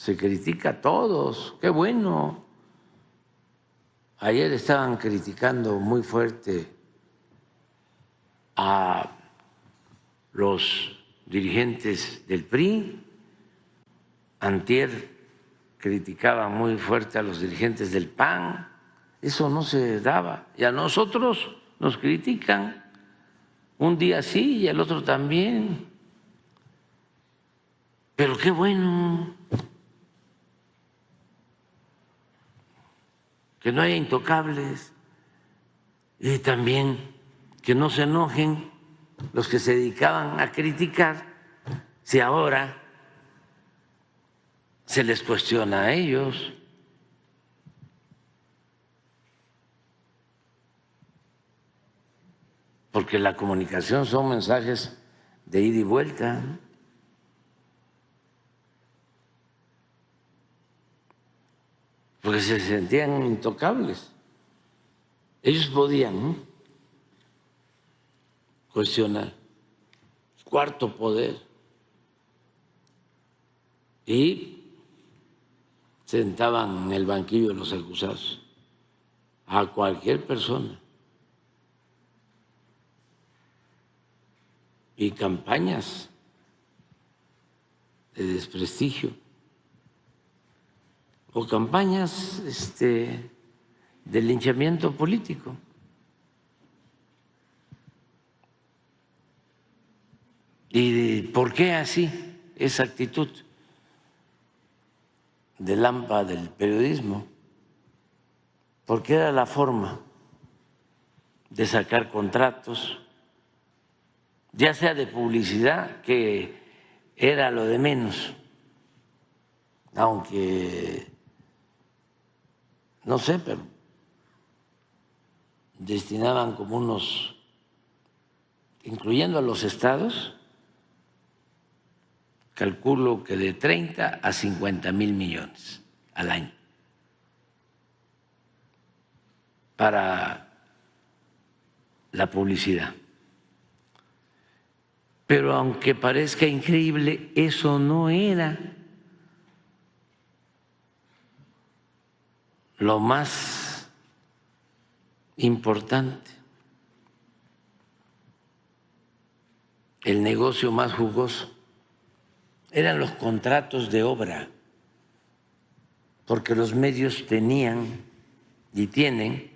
se critica a todos, qué bueno. Ayer estaban criticando muy fuerte a los dirigentes del PRI, antier criticaba muy fuerte a los dirigentes del PAN, eso no se daba, y a nosotros nos critican un día sí y al otro también, pero qué bueno que no haya intocables y también que no se enojen los que se dedicaban a criticar si ahora se les cuestiona a ellos. Porque la comunicación son mensajes de ida y vuelta. porque se sentían intocables. Ellos podían cuestionar cuarto poder y sentaban en el banquillo de los acusados a cualquier persona. Y campañas de desprestigio o campañas este, de linchamiento político. ¿Y por qué así esa actitud de lampa del periodismo? Porque era la forma de sacar contratos, ya sea de publicidad, que era lo de menos, aunque no sé, pero destinaban como unos, incluyendo a los estados, calculo que de 30 a 50 mil millones al año para la publicidad. Pero aunque parezca increíble, eso no era lo más importante, el negocio más jugoso, eran los contratos de obra, porque los medios tenían y tienen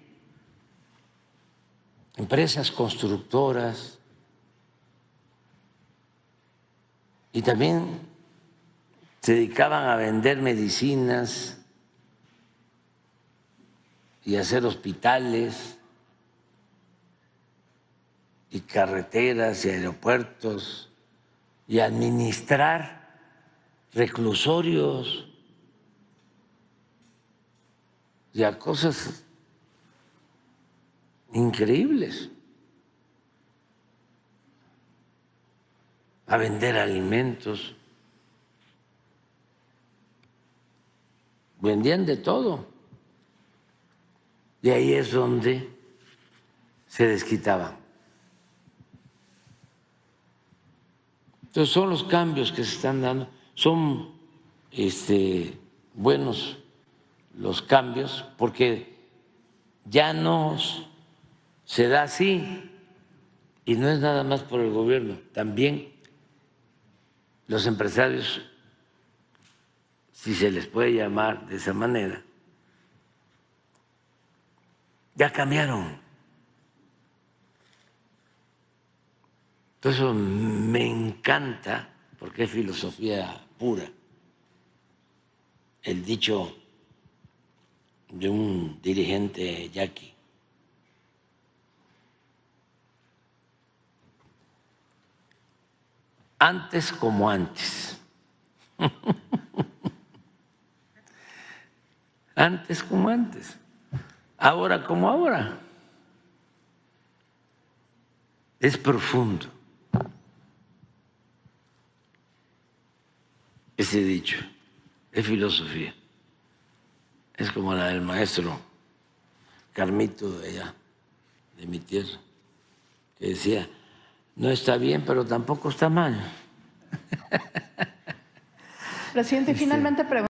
empresas constructoras y también se dedicaban a vender medicinas, y hacer hospitales y carreteras y aeropuertos y administrar reclusorios y a cosas increíbles. A vender alimentos. Vendían de todo. Y ahí es donde se desquitaban. Entonces son los cambios que se están dando, son este, buenos los cambios porque ya no se da así y no es nada más por el gobierno, también los empresarios, si se les puede llamar de esa manera, ya cambiaron. Entonces, eso me encanta, porque es filosofía pura, el dicho de un dirigente yaqui. Antes como antes. antes como antes ahora como ahora. Es profundo ese dicho, es filosofía. Es como la del maestro Carmito de allá, de mi tierra, que decía, no está bien, pero tampoco está mal. Presidente, este, finalmente pregunto.